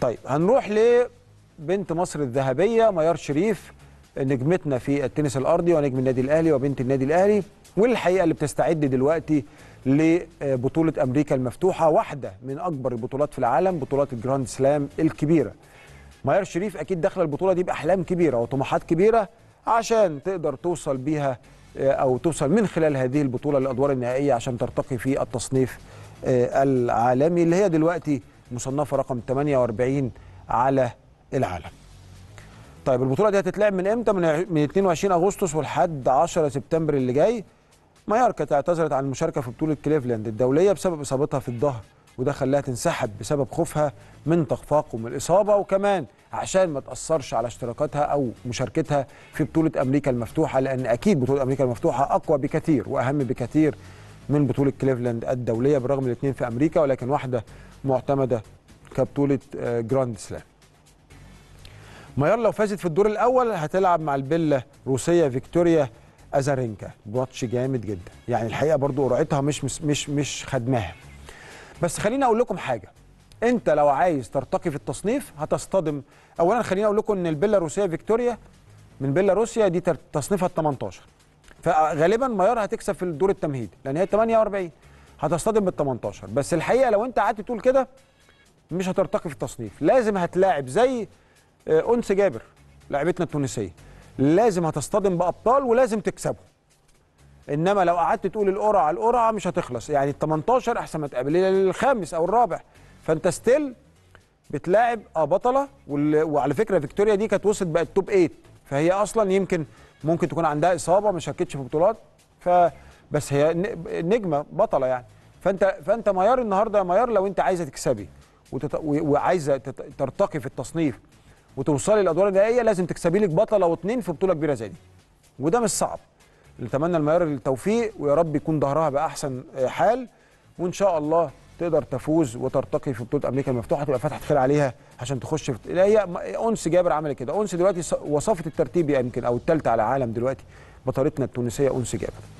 طيب هنروح لبنت مصر الذهبيه ميار شريف نجمتنا في التنس الارضي ونجم النادي الاهلي وبنت النادي الاهلي والحقيقه اللي بتستعد دلوقتي لبطوله امريكا المفتوحه واحده من اكبر البطولات في العالم بطولات الجراند سلام الكبيره ميار شريف اكيد داخله البطوله دي باحلام كبيره وطموحات كبيره عشان تقدر توصل بيها آه، او توصل من خلال هذه البطوله للادوار النهائيه عشان ترتقي في التصنيف آه، العالمي اللي هي دلوقتي مصنفه رقم 48 على العالم. طيب البطوله دي هتتلعب من امتى؟ من 22 اغسطس ولحد 10 سبتمبر اللي جاي. ماياركا اعتذرت عن المشاركه في بطوله كليفلاند الدوليه بسبب اصابتها في الظهر وده خلاها تنسحب بسبب خوفها من تفاقم الاصابه وكمان عشان ما تاثرش على اشتراكاتها او مشاركتها في بطوله امريكا المفتوحه لان اكيد بطوله امريكا المفتوحه اقوى بكثير واهم بكثير من بطوله كليفلاند الدوليه بالرغم الاثنين في امريكا ولكن واحده معتمده كبطوله آه، جراند سلام ميار لو فازت في الدور الاول هتلعب مع البله روسيه فيكتوريا ازارينكا ماتش جامد جدا يعني الحقيقه برضو قرعتها مش مش مش, مش خدماها بس خليني اقول لكم حاجه انت لو عايز ترتقي في التصنيف هتصطدم اولا خليني اقول لكم ان البيلاروسيه فيكتوريا من بيلاروسيا دي تصنيفها ال 18 فغالبا ميار هتكسب في الدور التمهيدي لان هي 48 هتصطدم بال 18 بس الحقيقه لو انت قعدت تقول كده مش هترتقي في التصنيف لازم هتلاعب زي انس آه، جابر لاعبتنا التونسيه لازم هتصطدم بابطال ولازم تكسبهم انما لو قعدت تقول القرعه القرعه مش هتخلص يعني ال 18 احسن ما تقابل الخامس او الرابع فانت ستيل بتلاعب اه بطله وعلى فكره فيكتوريا دي كانت وصلت بقت توب 8 فهي اصلا يمكن ممكن تكون عندها اصابه ما شاركتش في بطولات ف بس هي نجمه بطله يعني فانت فانت معيار النهارده معيار لو انت عايزه تكسبي وتت... وعايزه تت... ترتقي في التصنيف وتوصلي للادوار النهائيه لازم تكسبي لك بطله واثنين في بطوله كبيره زي دي وده مش صعب نتمنى المعيار التوفيق ويا رب يكون ظهرها باحسن حال وان شاء الله تقدر تفوز وترتقي في بطوله امريكا المفتوحه تبقى فتحت خير عليها عشان تخش في لا هي انس جابر عملت كده انس دلوقتي وصفت الترتيب يمكن او الثالثه على العالم دلوقتي بطلتنا التونسيه انس جابر